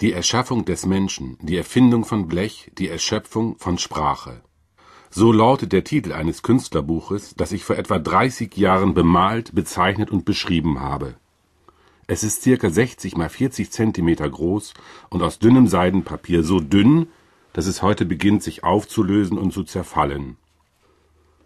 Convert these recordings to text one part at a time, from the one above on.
die Erschaffung des Menschen, die Erfindung von Blech, die Erschöpfung von Sprache. So lautet der Titel eines Künstlerbuches, das ich vor etwa 30 Jahren bemalt, bezeichnet und beschrieben habe. Es ist circa 60 mal 40 Zentimeter groß und aus dünnem Seidenpapier so dünn, dass es heute beginnt, sich aufzulösen und zu zerfallen.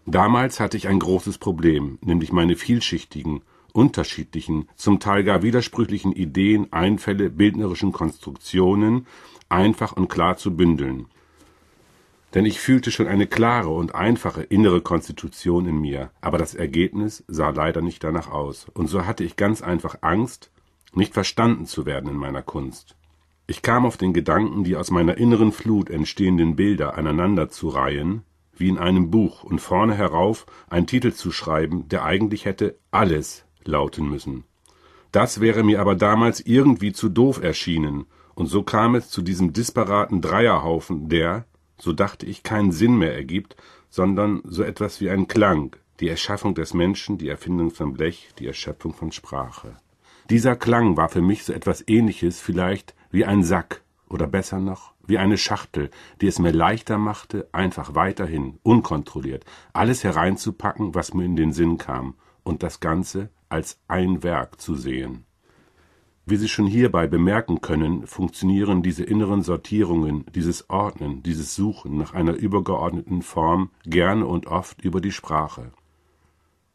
Damals hatte ich ein großes Problem, nämlich meine vielschichtigen unterschiedlichen, zum Teil gar widersprüchlichen Ideen, Einfälle, bildnerischen Konstruktionen einfach und klar zu bündeln. Denn ich fühlte schon eine klare und einfache innere Konstitution in mir, aber das Ergebnis sah leider nicht danach aus, und so hatte ich ganz einfach Angst, nicht verstanden zu werden in meiner Kunst. Ich kam auf den Gedanken, die aus meiner inneren Flut entstehenden Bilder aneinander zu reihen, wie in einem Buch, und vorne herauf einen Titel zu schreiben, der eigentlich hätte alles lauten müssen. Das wäre mir aber damals irgendwie zu doof erschienen, und so kam es zu diesem disparaten Dreierhaufen, der, so dachte ich, keinen Sinn mehr ergibt, sondern so etwas wie ein Klang, die Erschaffung des Menschen, die Erfindung von Blech, die Erschöpfung von Sprache. Dieser Klang war für mich so etwas ähnliches vielleicht wie ein Sack, oder besser noch, wie eine Schachtel, die es mir leichter machte, einfach weiterhin, unkontrolliert, alles hereinzupacken, was mir in den Sinn kam, und das Ganze als ein Werk zu sehen. Wie Sie schon hierbei bemerken können, funktionieren diese inneren Sortierungen, dieses Ordnen, dieses Suchen nach einer übergeordneten Form gerne und oft über die Sprache.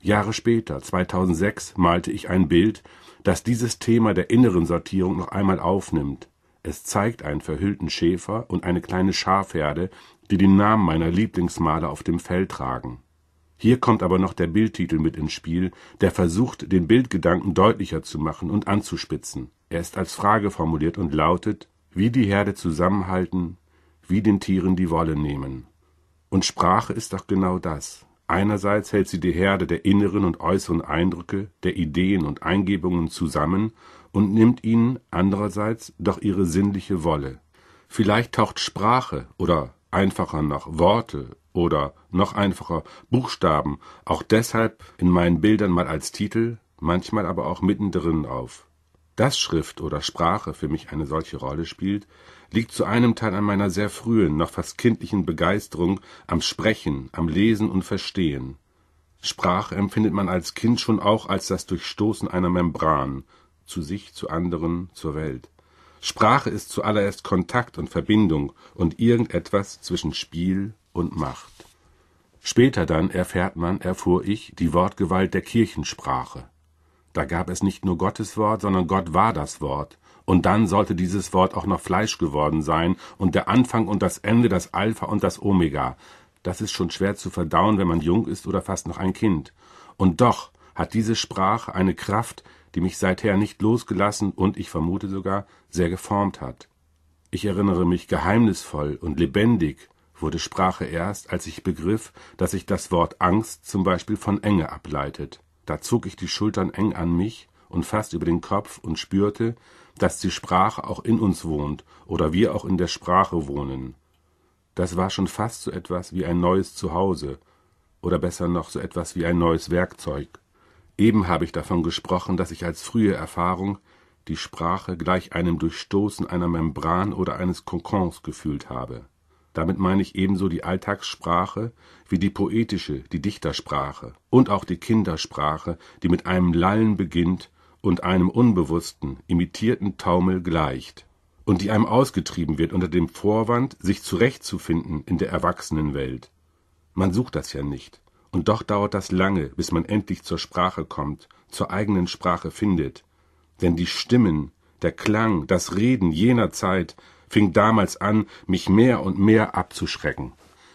Jahre später, 2006, malte ich ein Bild, das dieses Thema der inneren Sortierung noch einmal aufnimmt. Es zeigt einen verhüllten Schäfer und eine kleine Schafherde, die den Namen meiner Lieblingsmaler auf dem Fell tragen hier kommt aber noch der Bildtitel mit ins Spiel, der versucht, den Bildgedanken deutlicher zu machen und anzuspitzen. Er ist als Frage formuliert und lautet: Wie die Herde zusammenhalten, wie den Tieren die Wolle nehmen. Und Sprache ist doch genau das. Einerseits hält sie die Herde der inneren und äußeren Eindrücke, der Ideen und Eingebungen zusammen und nimmt ihnen andererseits doch ihre sinnliche Wolle. Vielleicht taucht Sprache oder einfacher noch Worte oder noch einfacher Buchstaben auch deshalb in meinen Bildern mal als Titel, manchmal aber auch mittendrin auf. Dass Schrift oder Sprache für mich eine solche Rolle spielt, liegt zu einem Teil an meiner sehr frühen, noch fast kindlichen Begeisterung am Sprechen, am Lesen und Verstehen. Sprache empfindet man als Kind schon auch als das Durchstoßen einer Membran, zu sich, zu anderen, zur Welt. Sprache ist zuallererst Kontakt und Verbindung und irgendetwas zwischen Spiel und Macht. Später dann erfährt man, erfuhr ich, die Wortgewalt der Kirchensprache. Da gab es nicht nur Gottes Wort, sondern Gott war das Wort. Und dann sollte dieses Wort auch noch Fleisch geworden sein und der Anfang und das Ende, das Alpha und das Omega. Das ist schon schwer zu verdauen, wenn man jung ist oder fast noch ein Kind. Und doch hat diese Sprache eine Kraft, die mich seither nicht losgelassen und ich vermute sogar sehr geformt hat. Ich erinnere mich geheimnisvoll und lebendig wurde Sprache erst, als ich begriff, dass sich das Wort Angst zum Beispiel von Enge ableitet. Da zog ich die Schultern eng an mich und fast über den Kopf und spürte, dass die Sprache auch in uns wohnt oder wir auch in der Sprache wohnen. Das war schon fast so etwas wie ein neues Zuhause oder besser noch so etwas wie ein neues Werkzeug. Eben habe ich davon gesprochen, dass ich als frühe Erfahrung die Sprache gleich einem Durchstoßen einer Membran oder eines Kokons gefühlt habe. Damit meine ich ebenso die Alltagssprache wie die poetische, die Dichtersprache und auch die Kindersprache, die mit einem Lallen beginnt und einem unbewussten, imitierten Taumel gleicht und die einem ausgetrieben wird unter dem Vorwand, sich zurechtzufinden in der Erwachsenenwelt. Man sucht das ja nicht. Und doch dauert das lange, bis man endlich zur Sprache kommt, zur eigenen Sprache findet. Denn die Stimmen, der Klang, das Reden jener Zeit fing damals an, mich mehr und mehr abzuschrecken.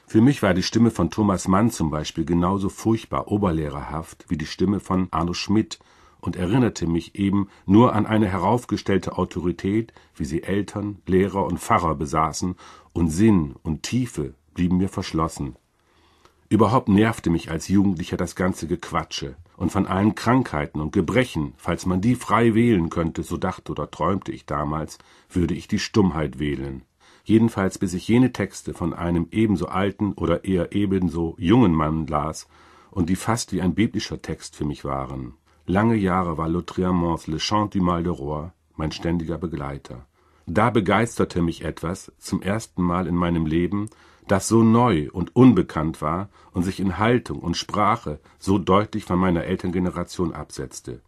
Für mich war die Stimme von Thomas Mann zum Beispiel genauso furchtbar oberlehrerhaft wie die Stimme von Arno Schmidt und erinnerte mich eben nur an eine heraufgestellte Autorität, wie sie Eltern, Lehrer und Pfarrer besaßen, und Sinn und Tiefe blieben mir verschlossen. Überhaupt nervte mich als Jugendlicher das ganze Gequatsche und von allen Krankheiten und Gebrechen, falls man die frei wählen könnte, so dachte oder träumte ich damals, würde ich die Stummheit wählen. Jedenfalls bis ich jene Texte von einem ebenso alten oder eher ebenso jungen Mann las und die fast wie ein biblischer Text für mich waren. Lange Jahre war Lautréamonts Le Chant du Mal de Roi mein ständiger Begleiter. Da begeisterte mich etwas, zum ersten Mal in meinem Leben, das so neu und unbekannt war und sich in Haltung und Sprache so deutlich von meiner Elterngeneration absetzte.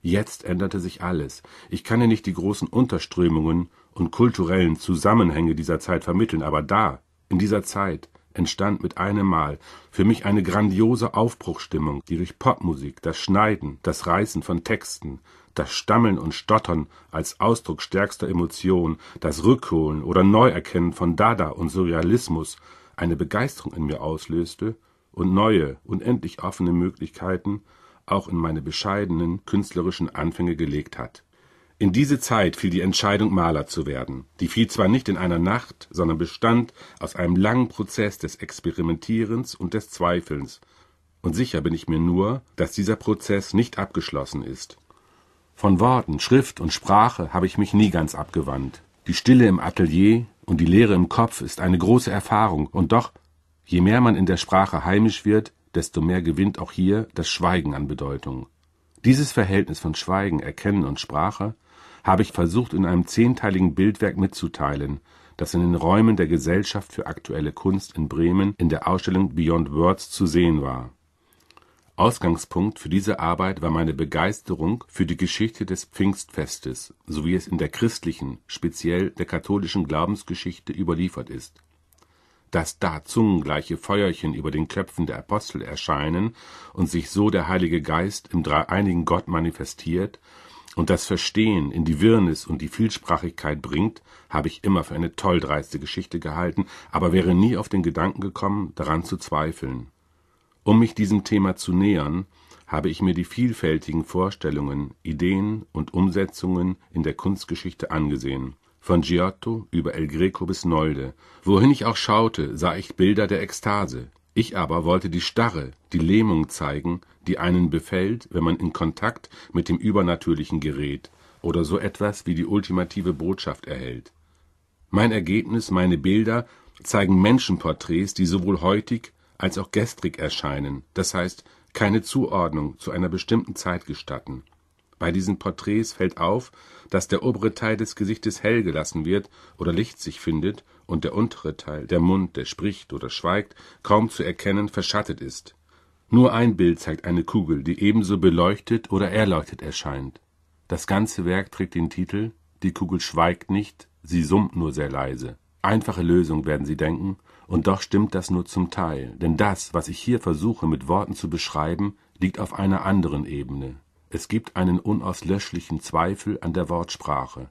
Jetzt änderte sich alles. Ich kann dir nicht die großen Unterströmungen und kulturellen Zusammenhänge dieser Zeit vermitteln, aber da, in dieser Zeit, entstand mit einem Mal für mich eine grandiose Aufbruchstimmung, die durch Popmusik, das Schneiden, das Reißen von Texten, das Stammeln und Stottern als Ausdruck stärkster Emotionen, das Rückholen oder Neuerkennen von Dada und Surrealismus eine Begeisterung in mir auslöste und neue, unendlich offene Möglichkeiten auch in meine bescheidenen künstlerischen Anfänge gelegt hat in diese Zeit fiel die Entscheidung, Maler zu werden. Die fiel zwar nicht in einer Nacht, sondern bestand aus einem langen Prozess des Experimentierens und des Zweifelns. Und sicher bin ich mir nur, dass dieser Prozess nicht abgeschlossen ist. Von Worten, Schrift und Sprache habe ich mich nie ganz abgewandt. Die Stille im Atelier und die Leere im Kopf ist eine große Erfahrung, und doch, je mehr man in der Sprache heimisch wird, desto mehr gewinnt auch hier das Schweigen an Bedeutung. Dieses Verhältnis von Schweigen, Erkennen und Sprache habe ich versucht, in einem zehnteiligen Bildwerk mitzuteilen, das in den Räumen der Gesellschaft für aktuelle Kunst in Bremen in der Ausstellung Beyond Words zu sehen war. Ausgangspunkt für diese Arbeit war meine Begeisterung für die Geschichte des Pfingstfestes, so wie es in der christlichen, speziell der katholischen Glaubensgeschichte überliefert ist. Dass da zungengleiche Feuerchen über den Köpfen der Apostel erscheinen und sich so der Heilige Geist im dreieinigen Gott manifestiert, und das Verstehen in die Wirrnis und die Vielsprachigkeit bringt, habe ich immer für eine tolldreiste Geschichte gehalten, aber wäre nie auf den Gedanken gekommen, daran zu zweifeln. Um mich diesem Thema zu nähern, habe ich mir die vielfältigen Vorstellungen, Ideen und Umsetzungen in der Kunstgeschichte angesehen. Von Giotto über El Greco bis Nolde. Wohin ich auch schaute, sah ich Bilder der Ekstase. Ich aber wollte die Starre, die Lähmung zeigen, die einen befällt, wenn man in Kontakt mit dem Übernatürlichen gerät oder so etwas wie die ultimative Botschaft erhält. Mein Ergebnis, meine Bilder zeigen Menschenporträts, die sowohl heutig als auch gestrig erscheinen, das heißt keine Zuordnung zu einer bestimmten Zeit gestatten. Bei diesen Porträts fällt auf, dass der obere Teil des Gesichtes hell gelassen wird oder Licht sich findet und der untere Teil, der Mund, der spricht oder schweigt, kaum zu erkennen verschattet ist. Nur ein Bild zeigt eine Kugel, die ebenso beleuchtet oder erleuchtet erscheint. Das ganze Werk trägt den Titel Die Kugel schweigt nicht, sie summt nur sehr leise. Einfache Lösung, werden Sie denken, und doch stimmt das nur zum Teil, denn das, was ich hier versuche mit Worten zu beschreiben, liegt auf einer anderen Ebene. Es gibt einen unauslöschlichen Zweifel an der Wortsprache.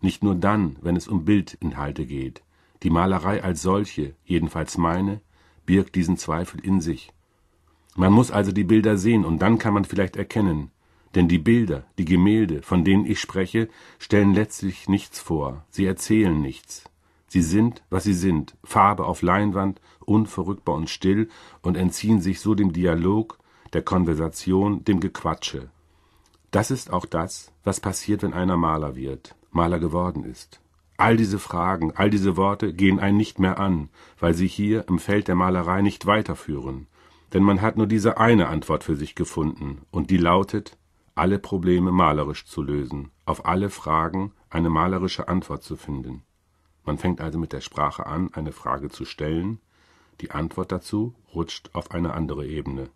Nicht nur dann, wenn es um Bildinhalte geht. Die Malerei als solche, jedenfalls meine, birgt diesen Zweifel in sich. Man muss also die Bilder sehen und dann kann man vielleicht erkennen. Denn die Bilder, die Gemälde, von denen ich spreche, stellen letztlich nichts vor. Sie erzählen nichts. Sie sind, was sie sind, Farbe auf Leinwand, unverrückbar und still und entziehen sich so dem Dialog, der Konversation, dem Gequatsche. Das ist auch das, was passiert, wenn einer Maler wird, Maler geworden ist. All diese Fragen, all diese Worte gehen einen nicht mehr an, weil sie hier im Feld der Malerei nicht weiterführen denn man hat nur diese eine Antwort für sich gefunden, und die lautet, alle Probleme malerisch zu lösen, auf alle Fragen eine malerische Antwort zu finden. Man fängt also mit der Sprache an, eine Frage zu stellen, die Antwort dazu rutscht auf eine andere Ebene.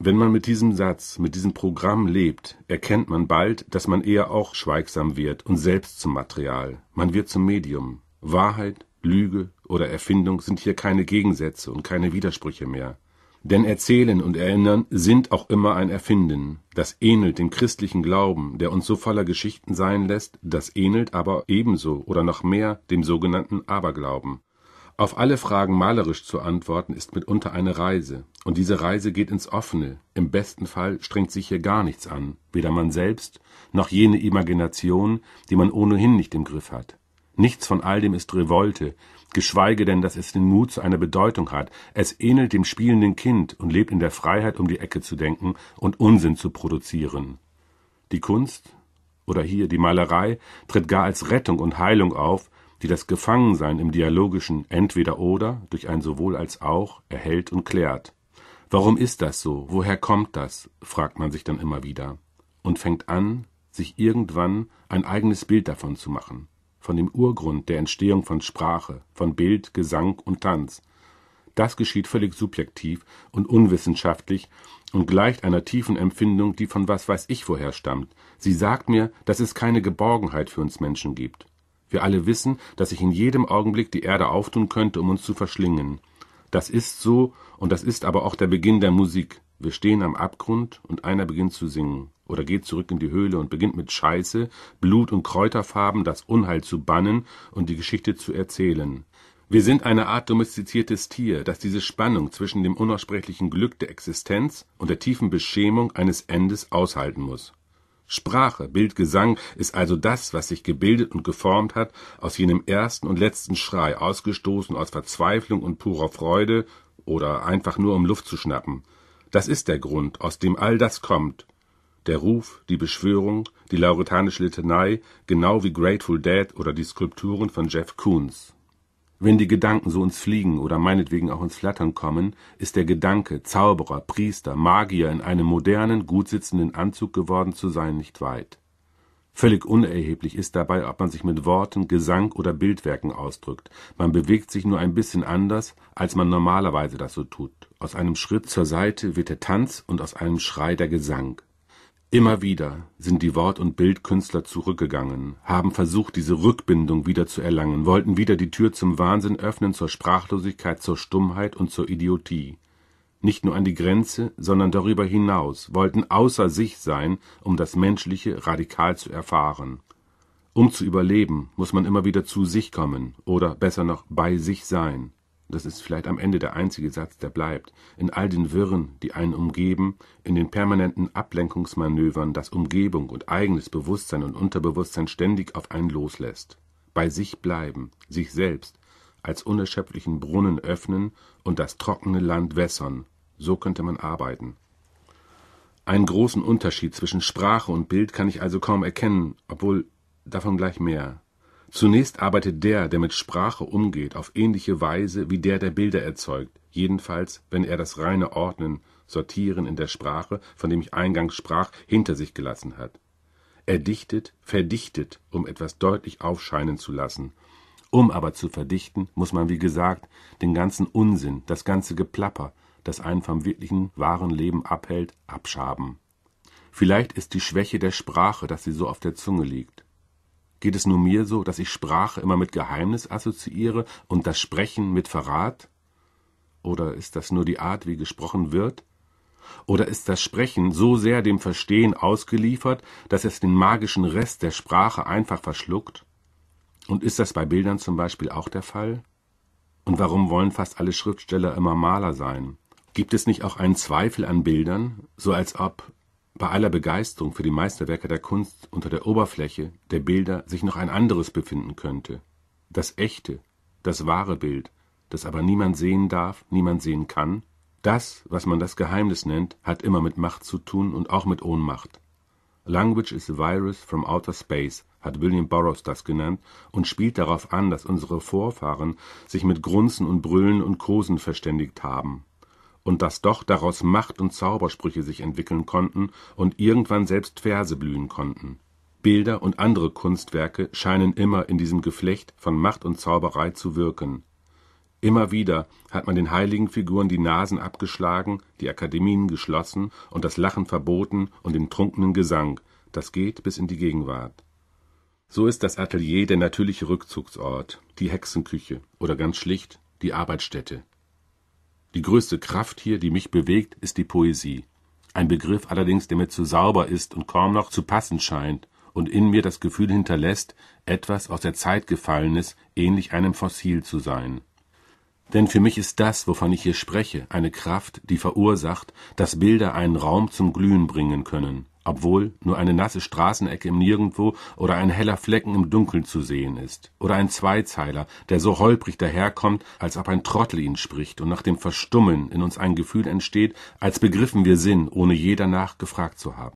Wenn man mit diesem Satz, mit diesem Programm lebt, erkennt man bald, dass man eher auch schweigsam wird und selbst zum Material. Man wird zum Medium. Wahrheit, Lüge oder Erfindung sind hier keine Gegensätze und keine Widersprüche mehr. Denn Erzählen und Erinnern sind auch immer ein Erfinden. Das ähnelt dem christlichen Glauben, der uns so voller Geschichten sein lässt, das ähnelt aber ebenso oder noch mehr dem sogenannten Aberglauben. Auf alle Fragen malerisch zu antworten, ist mitunter eine Reise, und diese Reise geht ins Offene. Im besten Fall strengt sich hier gar nichts an, weder man selbst noch jene Imagination, die man ohnehin nicht im Griff hat. Nichts von all dem ist Revolte, geschweige denn, dass es den Mut zu einer Bedeutung hat. Es ähnelt dem spielenden Kind und lebt in der Freiheit, um die Ecke zu denken und Unsinn zu produzieren. Die Kunst oder hier die Malerei tritt gar als Rettung und Heilung auf, die das Gefangensein im dialogischen entweder oder durch ein sowohl als auch erhält und klärt. Warum ist das so? Woher kommt das? fragt man sich dann immer wieder und fängt an, sich irgendwann ein eigenes Bild davon zu machen von dem Urgrund der Entstehung von Sprache, von Bild, Gesang und Tanz. Das geschieht völlig subjektiv und unwissenschaftlich und gleicht einer tiefen Empfindung, die von was weiß ich woher stammt. Sie sagt mir, dass es keine Geborgenheit für uns Menschen gibt. Wir alle wissen, dass sich in jedem Augenblick die Erde auftun könnte, um uns zu verschlingen. Das ist so, und das ist aber auch der Beginn der Musik. Wir stehen am Abgrund, und einer beginnt zu singen oder geht zurück in die Höhle und beginnt mit Scheiße, Blut und Kräuterfarben das Unheil zu bannen und die Geschichte zu erzählen. Wir sind eine Art domestiziertes Tier, das diese Spannung zwischen dem unaussprechlichen Glück der Existenz und der tiefen Beschämung eines Endes aushalten muss. Sprache, Bild, Gesang ist also das, was sich gebildet und geformt hat aus jenem ersten und letzten Schrei, ausgestoßen aus Verzweiflung und purer Freude oder einfach nur um Luft zu schnappen. Das ist der Grund, aus dem all das kommt, der Ruf, die Beschwörung, die lauretanische Litanei, genau wie Grateful Dead oder die Skulpturen von Jeff Koons. Wenn die Gedanken so ins Fliegen oder meinetwegen auch ins Flattern kommen, ist der Gedanke, Zauberer, Priester, Magier in einem modernen, gut sitzenden Anzug geworden zu sein, nicht weit. Völlig unerheblich ist dabei, ob man sich mit Worten, Gesang oder Bildwerken ausdrückt. Man bewegt sich nur ein bisschen anders, als man normalerweise das so tut. Aus einem Schritt zur Seite wird der Tanz und aus einem Schrei der Gesang. Immer wieder sind die Wort- und Bildkünstler zurückgegangen, haben versucht, diese Rückbindung wieder zu erlangen, wollten wieder die Tür zum Wahnsinn öffnen, zur Sprachlosigkeit, zur Stummheit und zur Idiotie. Nicht nur an die Grenze, sondern darüber hinaus, wollten außer sich sein, um das Menschliche radikal zu erfahren. Um zu überleben, muss man immer wieder zu sich kommen oder besser noch bei sich sein das ist vielleicht am Ende der einzige Satz, der bleibt, in all den Wirren, die einen umgeben, in den permanenten Ablenkungsmanövern, das Umgebung und eigenes Bewusstsein und Unterbewusstsein ständig auf einen loslässt. Bei sich bleiben, sich selbst, als unerschöpflichen Brunnen öffnen und das trockene Land wässern, so könnte man arbeiten. Einen großen Unterschied zwischen Sprache und Bild kann ich also kaum erkennen, obwohl davon gleich mehr. Zunächst arbeitet der, der mit Sprache umgeht, auf ähnliche Weise wie der, der Bilder erzeugt, jedenfalls wenn er das reine Ordnen, Sortieren in der Sprache, von dem ich eingangs sprach, hinter sich gelassen hat. Er dichtet, verdichtet, um etwas deutlich aufscheinen zu lassen. Um aber zu verdichten, muss man, wie gesagt, den ganzen Unsinn, das ganze Geplapper, das einen vom wirklichen, wahren Leben abhält, abschaben. Vielleicht ist die Schwäche der Sprache, dass sie so auf der Zunge liegt. Geht es nur mir so, dass ich Sprache immer mit Geheimnis assoziiere und das Sprechen mit Verrat? Oder ist das nur die Art, wie gesprochen wird? Oder ist das Sprechen so sehr dem Verstehen ausgeliefert, dass es den magischen Rest der Sprache einfach verschluckt? Und ist das bei Bildern zum Beispiel auch der Fall? Und warum wollen fast alle Schriftsteller immer Maler sein? Gibt es nicht auch einen Zweifel an Bildern, so als ob bei aller Begeisterung für die Meisterwerke der Kunst unter der Oberfläche der Bilder sich noch ein anderes befinden könnte. Das echte, das wahre Bild, das aber niemand sehen darf, niemand sehen kann, das, was man das Geheimnis nennt, hat immer mit Macht zu tun und auch mit Ohnmacht. Language is a virus from outer space, hat William Burroughs das genannt und spielt darauf an, dass unsere Vorfahren sich mit Grunzen und Brüllen und Kosen verständigt haben und dass doch daraus Macht und Zaubersprüche sich entwickeln konnten und irgendwann selbst Verse blühen konnten. Bilder und andere Kunstwerke scheinen immer in diesem Geflecht von Macht und Zauberei zu wirken. Immer wieder hat man den heiligen Figuren die Nasen abgeschlagen, die Akademien geschlossen und das Lachen verboten und den trunkenen Gesang, das geht bis in die Gegenwart. So ist das Atelier der natürliche Rückzugsort, die Hexenküche oder ganz schlicht die Arbeitsstätte. Die größte Kraft hier, die mich bewegt, ist die Poesie. Ein Begriff allerdings, der mir zu sauber ist und kaum noch zu passen scheint und in mir das Gefühl hinterlässt, etwas aus der Zeit gefallenes, ähnlich einem Fossil zu sein. Denn für mich ist das, wovon ich hier spreche, eine Kraft, die verursacht, dass Bilder einen Raum zum Glühen bringen können obwohl nur eine nasse Straßenecke im Nirgendwo oder ein heller Flecken im Dunkeln zu sehen ist, oder ein Zweizeiler, der so holprig daherkommt, als ob ein Trottel ihn spricht und nach dem Verstummen in uns ein Gefühl entsteht, als begriffen wir Sinn, ohne je danach gefragt zu haben